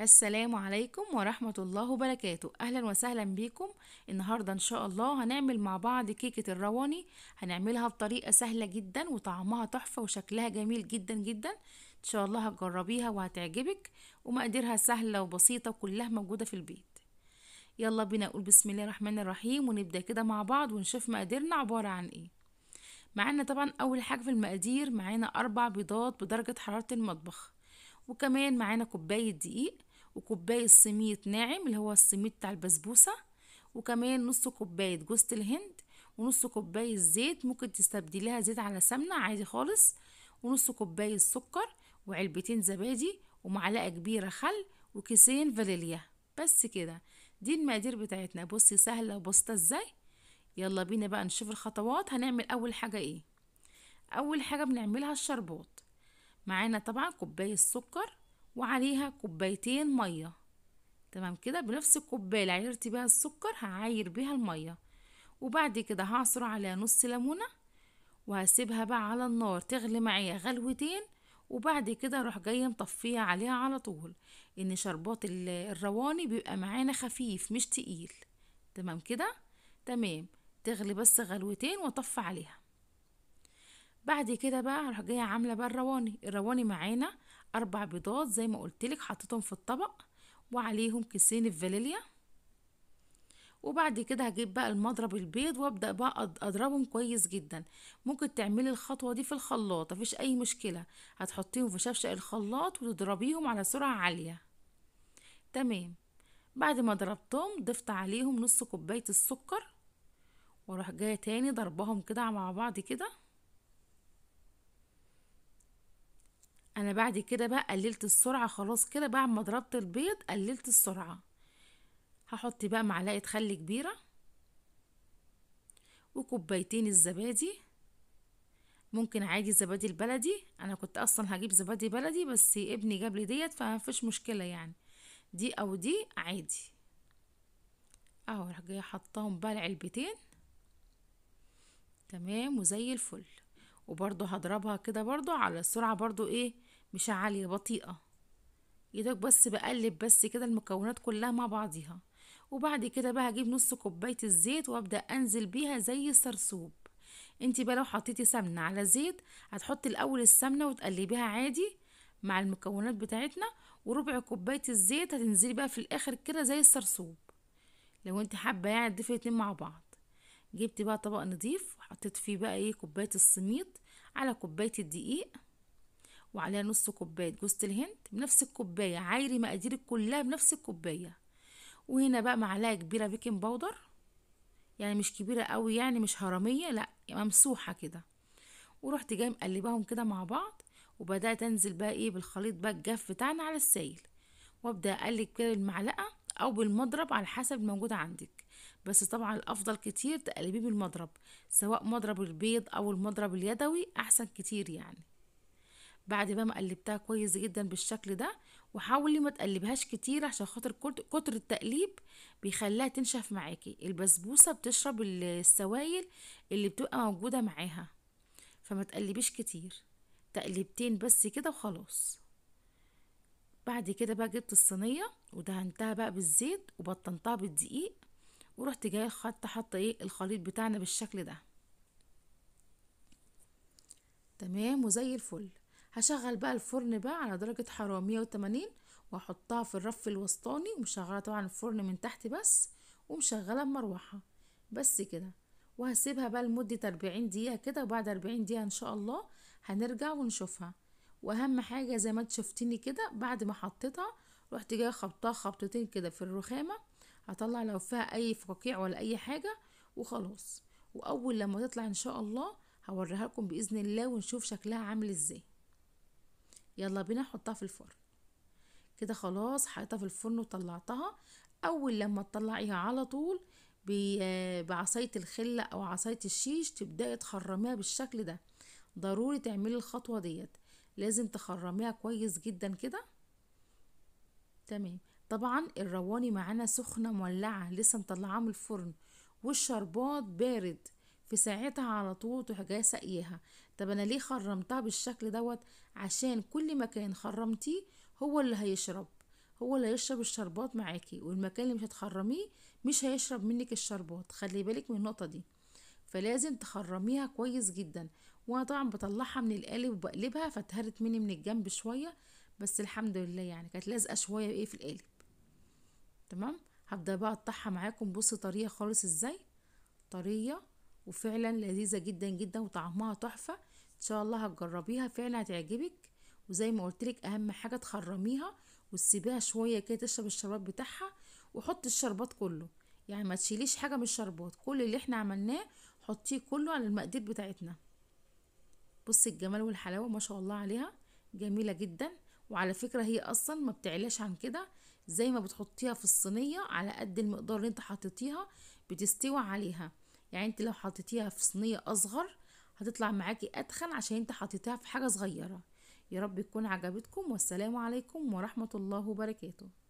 السلام عليكم ورحمة الله وبركاته أهلا وسهلا بيكم النهاردة إن شاء الله هنعمل مع بعض كيكة الرواني هنعملها بطريقة سهلة جدا وطعمها تحفة وشكلها جميل جدا جدا إن شاء الله هتجربيها وهتعجبك ومقاديرها سهلة وبسيطة وكلها موجودة في البيت يلا بينا نقول بسم الله الرحمن الرحيم ونبدأ كده مع بعض ونشوف مقاديرنا عبارة عن إيه معانا طبعا أول حاجة في المقادير معانا أربع بيضات بدرجة حرارة المطبخ وكمان معانا كوباية دقيق وكوباية سميد ناعم اللي هو السميد بتاع البسبوسة وكمان نص كوباية جوزة الهند ونص كوباية زيت ممكن تستبدليها زيت على سمنة عادي خالص ونص كوباية سكر وعلبتين زبادي ومعلقة كبيرة خل وكيسين فانيليا بس كده دي المقادير بتاعتنا بصي سهلة وبسيطة ازاي يلا بينا بقى نشوف الخطوات هنعمل اول حاجة ايه اول حاجة بنعملها الشربات معانا طبعا كوباية سكر وعليها كوبايتين مية تمام كده بنفس الكوباية اللي عيرت بيها السكر هعاير بيها المية وبعد كده هعصر عليها نص ليمونة وهسيبها بقى على النار تغلي معايا غلوتين وبعد كده اروح جايه مطفيها عليها على طول ان شربات الرواني بيبقى معانا خفيف مش تقيل تمام كده تمام تغلي بس غلوتين واطفي عليها بعد كده بقى هروح جايه عامله بقى الرواني الرواني معانا أربع بيضات زي ما لك حطيتهم في الطبق وعليهم كيسين الفانيليا وبعد كده هجيب بقى المضرب البيض وابدا بقى اضربهم كويس جدا ممكن تعملي الخطوه دي في الخلاط مفيش اي مشكله هتحطيهم في شفشق الخلاط وتضربيهم على سرعه عاليه تمام بعد ما ضربتهم ضفت عليهم نص كوبايه السكر واروح جايه تاني ضربهم كده مع بعض كده انا بعد كده بقى قللت السرعه خلاص كده بعد ما ضربت البيض قللت السرعه هحط بقى معلقه خل كبيره وكوبايتين الزبادي ممكن عادي زبادي البلدي انا كنت اصلا هجيب زبادي بلدي بس ابني جاب لي ديت فمفيش مشكله يعني دي او دي عادي اهو راح جايه حطاهم بقى العلبتين تمام وزي الفل وبرضو هضربها كده برضو على السرعة برضو ايه مش عالية بطيئة يدك بس بقلب بس كده المكونات كلها مع بعضيها وبعد كده بقى هجيب نص كوباية الزيت وابدأ انزل بيها زي الصرصوب انتي بقى لو حطيتي سمنة على زيت هتحطي الاول السمنة وتقلبيها عادي مع المكونات بتاعتنا وربع كوباية الزيت هتنزلي بقى في الاخر كده زي الصرصوب لو انت حابة يعني تضيفي الاتنين مع بعض جبت بقى طبق نضيف وحطيت فيه بقى ايه كوبايه السميط على كوبايه الدقيق وعليها نص كوبايه جوز الهند بنفس الكوبايه عايري مقاديرك كلها بنفس الكوبايه وهنا بقى معلقه كبيره بيكنج باودر يعني مش كبيره قوي يعني مش هرميه لا ممسوحه كده ورحت جاي مقلباهم كده مع بعض وبدات انزل بقى ايه بالخليط بقى الجاف بتاعنا على السائل وابدا اقلب كده بالمعلقه او بالمضرب على حسب الموجود عندك بس طبعا الافضل كتير تقلبيه بالمضرب سواء مضرب البيض او المضرب اليدوي احسن كتير يعني بعد بقى ما قلبتها كويس جدا بالشكل ده وحاولي ما تقلبهاش كتير عشان خاطر كتر التقليب بيخليها تنشف معاكي البسبوسه بتشرب السوائل اللي بتبقى موجوده معاها فما تقلبيش كتير تقلبتين بس كده وخلاص بعد كده بقى جبت الصينيه ودهنتها بقى بالزيت وبطنتها بالدقيق ورحت جايه خدت حاطه ايه الخليط بتاعنا بالشكل ده تمام وزي الفل هشغل بقى الفرن بقى على درجة حرارة 180 وهحطها في الرف الوسطاني ومشغلة طبعا الفرن من تحت بس ومشغلة بمروحة بس كده وهسيبها بقى لمدة 40 دقيقة كده وبعد 40 دقيقة ان شاء الله هنرجع ونشوفها واهم حاجة زي ما انت شفتيني كده بعد ما حطيتها رحت جاية خبطتها خبطتين كده في الرخامة هطلع لو فيها اي فقاقيع ولا اي حاجة وخلاص واول لما تطلع ان شاء الله هوريها لكم باذن الله ونشوف شكلها عامل ازاي يلا بينا نحطها في الفرن كده خلاص حطيتها في الفرن وطلعتها اول لما تطلعيها على طول بعصايه الخله او عصايه الشيش تبداي تخرميها بالشكل ده ضروري تعملي الخطوه ديت لازم تخرميها كويس جدا كده تمام طبعا الرواني معانا سخنة مولعة لسه مطلعاه من الفرن والشربات بارد في ساعتها على طول تروح جايه ساقيها طب انا ليه خرمتها بالشكل دوت عشان كل مكان خرمتيه هو اللي هيشرب هو اللي هيشرب الشربات معاكي والمكان اللي مش هتخرميه مش هيشرب منك الشربات خلي بالك من النقطه دي فلازم تخرميها كويس جدا وانا طبعا بطلعها من القالب وبقلبها فاتهرت مني من الجنب شويه بس الحمد لله يعني كانت لازقه شويه ايه في القالب تمام هبدأ بقى اقطعها معاكم بصي طريه خالص ازاي طريه وفعلا لذيذه جدا جدا وطعمها تحفه ان شاء الله هتجربيها فعلا هتعجبك وزي ما قلت لك اهم حاجه تخرميها وتسيبيها شويه كده تشرب الشربات بتاعها وحطي الشربات كله يعني ما تشيليش حاجه من الشربات كل اللي احنا عملناه حطيه كله على المقادير بتاعتنا بصي الجمال والحلاوه ما شاء الله عليها جميله جدا وعلى فكره هي اصلا ما بتعلاش عن كده زي ما بتحطيها في الصينية على قد المقدار اللي انت حطيتيها بتستوي عليها يعني انت لو حطيتيها في صينية اصغر هتطلع معاكي اتخن عشان انت حطيتها في حاجة صغيرة يا رب تكون عجبتكم والسلام عليكم ورحمة الله وبركاته